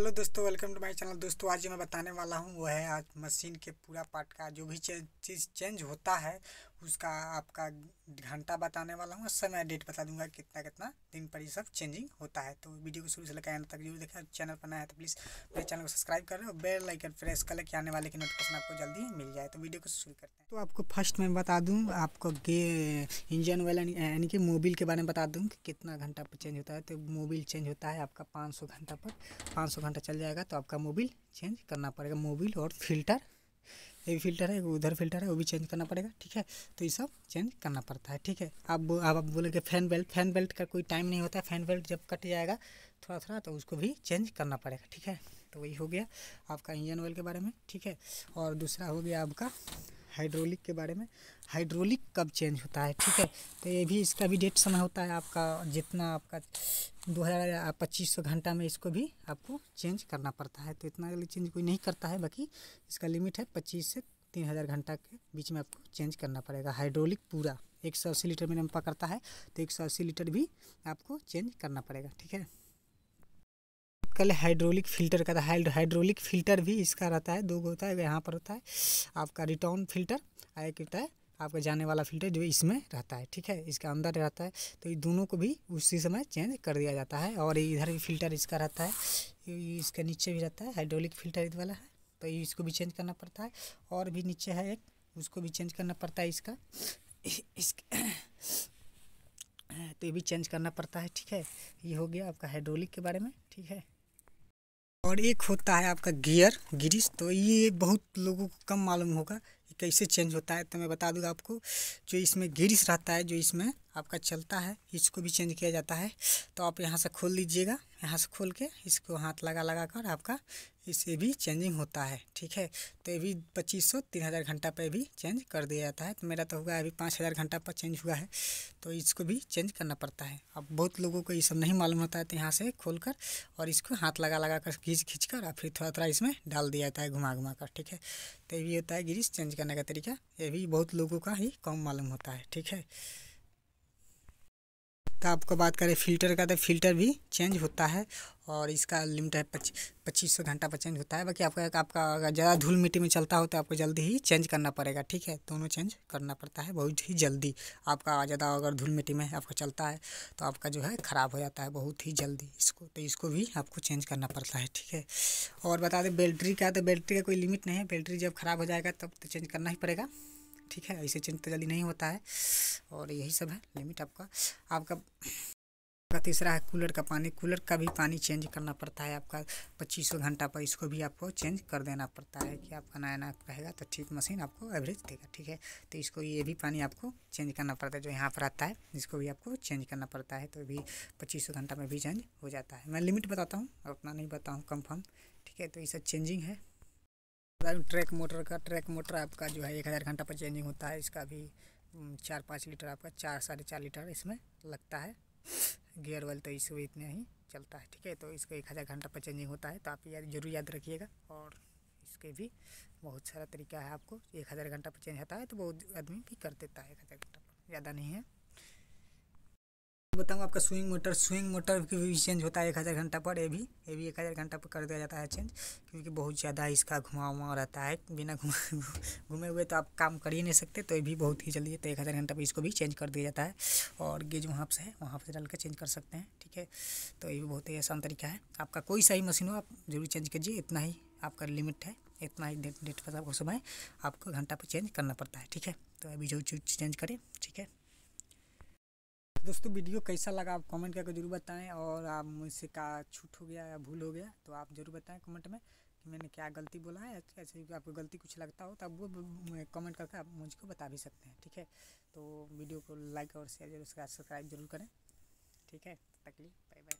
hello दोस्तों welcome to my channel दोस्तों आज जो मैं बताने वाला हूँ वह है आज मशीन के पूरा पार्ट का जो भी चीज़ चेंज होता है उसका आपका घंटा बताने वाला हूँ समय डेट बता दूंगा कितना कितना दिन पर ये सब चेंजिंग होता है तो वीडियो को शुरू से लेकर तक जरूर देखें चैनल पर नया है तो प्लीज़ मेरे चैनल को सब्सक्राइब करें और बेल लाइकन प्रेस कर लेके आने वाले की नोटिफिकेशन आपको जल्दी मिल जाए तो वीडियो को शुरू करते हैं तो आपको फर्स्ट मैं बता दूँ आपको गे इंजन ऑयल यानी कि मोबिल के बारे में बता दूँ कि कितना घंटा पर चेंज होता है तो मोबिल चेंज होता है आपका पाँच घंटा पर पाँच घंटा चल जाएगा तो आपका मोबिल चेंज करना पड़ेगा मोबिल और फिल्टर ये फिल्टर है उधर फिल्टर है वो भी चेंज करना पड़ेगा ठीक है तो ये सब चेंज करना पड़ता है ठीक है अब अब आप बोलेंगे फैन बेल्ट फैन बेल्ट का कोई टाइम नहीं होता है फैन बेल्ट जब कट जाएगा थोड़ा थोड़ा तो उसको भी चेंज करना पड़ेगा ठीक है तो वही हो गया आपका इंजन ऑयल के बारे में ठीक है और दूसरा हो गया आपका हाइड्रोलिक के बारे में हाइड्रोलिक कब चेंज होता है ठीक है तो ये भी इसका भी डेट समय होता है आपका जितना आपका दो हज़ार पच्चीस सौ घंटा में इसको भी आपको चेंज करना पड़ता है तो इतना चेंज कोई नहीं करता है बाकी इसका लिमिट है पच्चीस से तीन हज़ार घंटा के बीच में आपको चेंज करना पड़ेगा हाइड्रोलिक पूरा एक सौ अस्सी लीटर मिनिमम पकड़ता है तो एक सौ अस्सी लीटर भी आपको चेंज करना पड़ेगा ठीक है कर ले हाइड्रोलिक फ़िल्टर का हाइड्रोलिक फ़िल्टर भी इसका रहता है दो होता है यहाँ पर होता है आपका रिटर्न फ़िल्टर एक होता है आपका जाने वाला फिल्टर जो इसमें रहता है ठीक है इसके अंदर रहता है तो ये दोनों को भी उसी समय चेंज कर दिया जाता है और इधर भी फिल्टर इसका रहता है इसके नीचे भी रहता है हाइड्रोलिक फिल्टर वाला है तो इसको भी चेंज करना पड़ता है और भी नीचे है एक उसको भी चेंज करना पड़ता है इसका इस तो ये भी चेंज करना पड़ता है ठीक है ये हो गया आपका हाइड्रोलिक के बारे में ठीक है और एक होता है आपका गियर गिरिश तो ये बहुत लोगों को कम मालूम होगा कैसे चेंज होता है तो मैं बता दूँगा आपको जो इसमें गिरिस रहता है जो इसमें आपका चलता है इसको भी चेंज किया जाता है तो आप यहाँ से खोल लीजिएगा यहाँ से खोल के इसको हाथ लगा लगा कर आपका इससे भी चेंजिंग होता है ठीक है तो ये भी पच्चीस सौ तीन हज़ार घंटा पर भी चेंज कर दिया जाता है तो मेरा तो हुआ अभी पाँच हज़ार घंटा पर चेंज हुआ है तो इसको भी चेंज करना पड़ता है अब बहुत लोगों को ये सब नहीं मालूम होता है तो यहाँ से खोल कर और इसको हाथ लगा लगा कर खींच खींच कर और फिर थोड़ा थोड़ा इसमें डाल दिया जाता है घुमा घुमा कर ठीक है तो ये भी होता है गिरिश चेंज करने का तरीका ये भी बहुत लोगों का ही कम मालूम होता है ठीक है तो आपको बात करें फ़िल्टर का तो फ़िल्टर भी चेंज होता है और इसका लिमिट है पच पच्चीस सौ घंटा पर चेंज होता है बाकी आपका आपका अगर ज़्यादा धूल मिट्टी में चलता हो तो आपको जल्दी ही चेंज करना पड़ेगा ठीक है दोनों चेंज करना पड़ता है बहुत ही जल्दी आपका ज़्यादा अगर धूल मिट्टी में आपका चलता है तो आपका जो है ख़राब हो जाता है बहुत ही जल्दी इसको तो इसको भी आपको चेंज करना पड़ता है ठीक है और बता दें बैटरी का तो बैटरी का कोई लिमिट नहीं है बैटरी जब ख़राब हो जाएगा तब तो चेंज करना ही पड़ेगा ठीक है ऐसे चिन्हित जल्दी नहीं होता है और यही सब है लिमिट आपका आपका का तीसरा है कूलर का पानी कूलर का भी पानी चेंज करना पड़ता है आपका पच्चीस सौ घंटा पर इसको भी आपको चेंज कर देना पड़ता है कि आपका नया नया रहेगा तो ठीक मशीन आपको एवरेज देगा ठीक है तो इसको ये भी पानी आपको चेंज करना पड़ता है जो यहाँ पर आता है इसको भी आपको चेंज करना पड़ता है तो भी पच्चीस सौ घंटा में भी चेंज हो जाता है मैं लिमिट बताता हूँ अपना नहीं बताऊँ कन्फर्म ठीक है तो ये सब चेंजिंग है ट्रैक मोटर का ट्रैक मोटर आपका जो है एक हज़ार घंटा पर चेंजिंग होता है इसका भी चार पाँच लीटर आपका चार साढ़े चार लीटर इसमें लगता है गियर वाल तो इसमें इतने ही चलता है ठीक है तो इसको एक हज़ार घंटा पर चेंजिंग होता है तो आप याद जरूर याद रखिएगा और इसके भी बहुत सारा तरीका है आपको एक हज़ार घंटा पर चेंज होता है तो बहुत आदमी भी कर देता है एक हज़ार घंटा पर ज़्यादा नहीं है बताऊँ आपका स्विंग मोटर स्विंग मोटर की भी चेंज होता है एक हज़ार घंटा पर ये भी ये भी एक हज़ार घंटा पर कर दिया जाता है चेंज क्योंकि बहुत ज़्यादा इसका घुमाव उमा रहता है बिना घुमा घूमे हुए तो आप काम कर ही नहीं सकते तो ये भी बहुत ही जल्दी तो एक हज़ार घंटा पर इसको भी चेंज कर दिया जाता है और गेज वहाँ से है वहाँ से डाल कर चेंज कर सकते हैं ठीक है तो ये भी बहुत ही आसान तरीका है आपका कोई सही मशीन हो आप जरूर चेंज कीजिए इतना ही आपका लिमिट है इतना ही डेट डेट पर आपको समय आपको घंटा पर चेंज करना पड़ता है ठीक है तो अभी जो चीज़ चेंज करें ठीक है तो दोस्तों वीडियो कैसा लगा आप कमेंट करके जरूर बताएं और आप मुझसे का छूट हो गया या भूल हो गया तो आप जरूर बताएं कमेंट में कि मैंने क्या गलती बोला है ऐसे आपको गलती कुछ लगता हो तो आप वो कमेंट करके आप मुझको बता भी सकते हैं ठीक है तो वीडियो को लाइक और शेयर जरूर सब्सक्राइब जरूर करें ठीक है तकलीफ बाय बाय